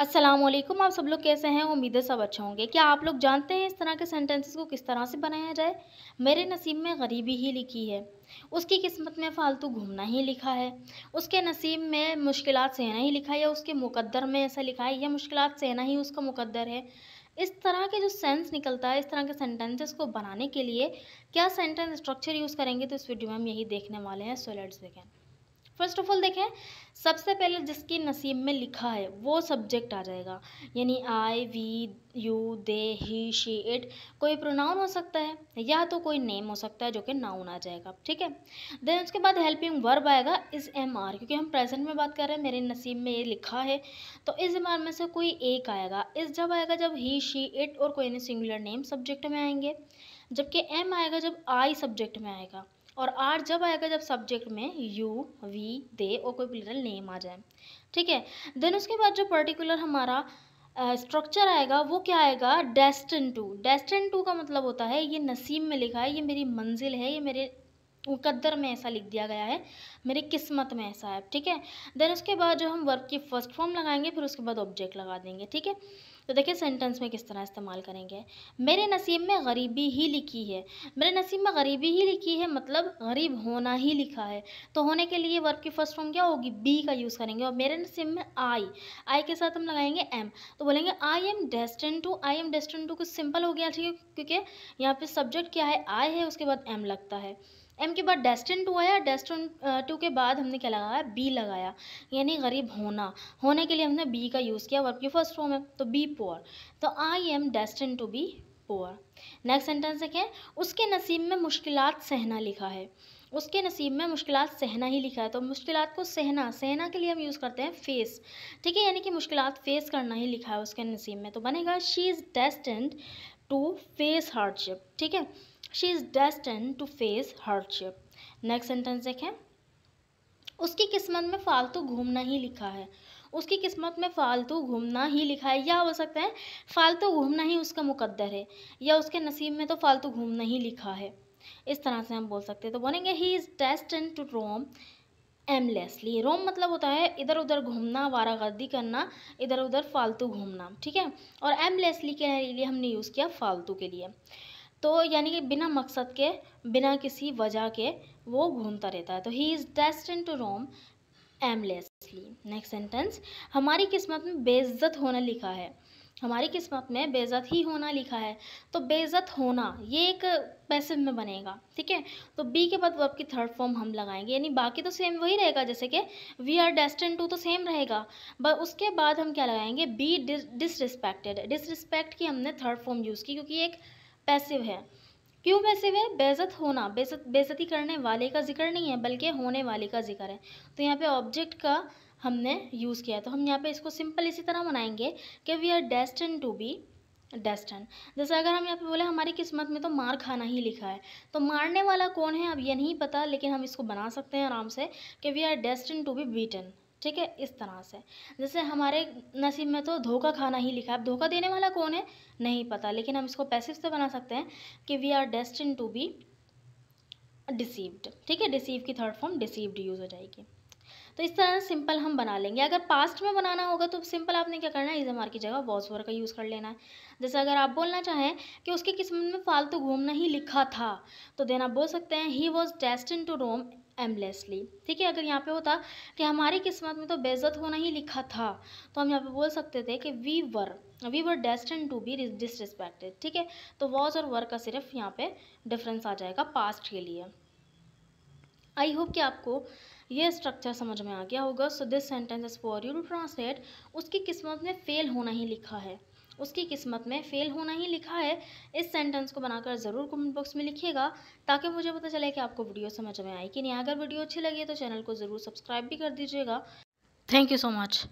असलम आप सब लोग कैसे हैं उम्मीद है सब अच्छे होंगे क्या आप लोग जानते हैं इस तरह के सेंटेंसेस को किस तरह से बनाया जाए मेरे नसीब में गरीबी ही लिखी है उसकी किस्मत में फालतू घूमना ही लिखा है उसके नसीब में मुश्किल सहना ही लिखा है या उसके मुकद्दर में ऐसा लिखा है या मुश्किल सहना ही उसका मुकद्दर है इस तरह के जो सेंस निकलता है इस तरह के सेंटेंसेस को बनाने के लिए क्या सेंटेंस स्ट्रक्चर यूज़ करेंगे तो इस वीडियो में हम यही देखने वाले हैं so let's begin first of all देखें सबसे पहले जिसकी नसीब में लिखा है वो सब्जेक्ट आ जाएगा यानी I we you they he she it कोई प्रोनाउन हो सकता है या तो कोई नेम हो सकता है जो कि नाउन आ जाएगा ठीक है देन उसके बाद हेल्पिंग वर्ब आएगा इस एम आर क्योंकि हम प्रेजेंट में बात कर रहे हैं मेरे नसीब में ये लिखा है तो इस एम आर में से कोई एक आएगा इस जब आएगा जब ही शी इट और कोई नहीं सिंगुलर नेम सब्जेक्ट में आएंगे जबकि एम आएगा जब आई सब्जेक्ट में आएगा और आर जब आएगा जब सब्जेक्ट में यू वी दे और कोई प्लरल नेम आ जाए ठीक है देन उसके बाद जो पर्टिकुलर हमारा स्ट्रक्चर uh, आएगा वो क्या आएगा डेस्टिन टू डेस्टिन टू का मतलब होता है ये नसीब में लिखा है ये मेरी मंजिल है ये मेरे मुकद्दर में ऐसा लिख दिया गया है मेरी किस्मत में ऐसा है ठीक है देन उसके बाद जो हम वर्क की फर्स्ट फॉर्म लगाएंगे फिर उसके बाद ऑब्जेक्ट लगा देंगे ठीक है तो देखिए सेंटेंस में किस तरह इस्तेमाल करेंगे मेरे नसीब में गरीबी ही लिखी है मेरे नसीब में गरीबी ही लिखी है मतलब गरीब होना ही लिखा है तो होने के लिए वर्क की फर्स्ट फॉर्म क्या होगी बी का यूज़ करेंगे और मेरे नसीब में आई आई के साथ हम लगाएंगे एम तो बोलेंगे I am destined to I am destined to कुछ सिंपल हो गया ठीक है क्योंकि यहाँ पे सब्जेक्ट क्या है आई है उसके बाद एम लगता है एम के बाद डेस्टिन टू आया डेस्टिन टू के बाद हमने क्या लगाया बी लगाया यानी गरीब होना होने के लिए हमने बी का यूज़ किया वर्ब की फर्स्ट फॉर्म है तो बी पोअर तो I am destined to be poor next sentence देखें उसके नसीब में मुश्किल सहना लिखा है उसके नसीब में मुश्किल सहना ही लिखा है तो मुश्किल को सहना सहना के लिए हम यूज़ करते हैं फेस ठीक है यानी कि मुश्किल फेस करना ही लिखा है उसके नसीब में तो बनेगा she is destined to face hardship ठीक है she is destined to face hardship next sentence देखें उसकी किस्मत में फालतू घूमना ही लिखा है उसकी किस्मत में फालतू घूमना ही लिखा है या हो सकता है फालतू घूमना ही उसका मुकद्दर है या उसके नसीब में तो फालतू घूमना ही लिखा है इस तरह से हम बोल सकते हैं तो बोलेंगे he is destined to roam aimlessly roam मतलब होता है इधर उधर घूमना वारा गर्दी करना इधर उधर फालतू घूमना ठीक है और एमलेसली के लिए हमने यूज़ किया फालतू के लिए तो यानी कि बिना मकसद के बिना किसी वजह के वो घूमता रहता है तो he is destined to roam aimlessly next sentence हमारी किस्मत में बेइज्जत होना लिखा है हमारी किस्मत में बेइज्जत ही होना लिखा है तो बेइज्जत होना ये एक पैसिव में बनेगा ठीक है तो बी के बाद वर्ब की थर्ड फॉर्म हम लगाएंगे यानी बाकी तो सेम वही रहेगा जैसे कि वी आर डेस्टिन टू तो सेम रहेगा बट उसके बाद हम क्या लगाएंगे बी डिसरिस्पेक्टेड डिसरिस्पेक्ट की हमने थर्ड फॉर्म यूज़ की क्योंकि एक पैसिव है क्यों पैसिव है बेजत होना बेजत बेजती करने वाले का जिक्र नहीं है बल्कि होने वाले का जिक्र है तो यहाँ पे ऑब्जेक्ट का हमने यूज़ किया है तो हम यहाँ पे इसको सिंपल इसी तरह बनाएंगे कि we are destined to be destined जैसे अगर हम यहाँ पे बोले हमारी किस्मत में तो मार खाना ही लिखा है तो मारने वाला कौन है अब ये नहीं पता लेकिन हम इसको बना सकते हैं आराम से कि we are destined to be beaten ठीक है इस तरह से जैसे हमारे नसीब में तो धोखा खाना ही लिखा है अब धोखा देने वाला कौन है नहीं पता लेकिन हम इसको पैसिव से बना सकते हैं कि we are destined to be deceived ठीक है डिसीव की थर्ड फॉर्म डिसीव्ड यूज़ हो जाएगी तो इस तरह से सिंपल हम बना लेंगे अगर पास्ट में बनाना होगा तो सिंपल आपने क्या करना है इज हमार की जगह वॉस वर का यूज़ कर लेना है जैसे अगर आप बोलना चाहें कि उसकी किस्मत में फालतू घूमना ही लिखा था तो देना बोल सकते हैं he was destined to roam aimlessly ठीक है अगर यहाँ पे होता कि हमारी किस्मत में तो बेज़त होना ही लिखा था तो हम यहाँ पे बोल सकते थे कि we were we were destined to be disrespected ठीक है तो वॉज और वर का सिर्फ यहाँ पे डिफरेंस आ जाएगा पास्ट के लिए आई होप कि आपको ये स्ट्रक्चर समझ में आ गया होगा so this sentence is for you to translate उसकी किस्मत में फेल होना ही लिखा है उसकी किस्मत में फ़ेल होना ही लिखा है इस सेंटेंस को बनाकर ज़रूर कमेंट बॉक्स में लिखिएगा ताकि मुझे पता चले कि आपको वीडियो समझ में आए कि नहीं अगर वीडियो अच्छी लगी तो चैनल को ज़रूर सब्सक्राइब भी कर दीजिएगा थैंक यू सो मच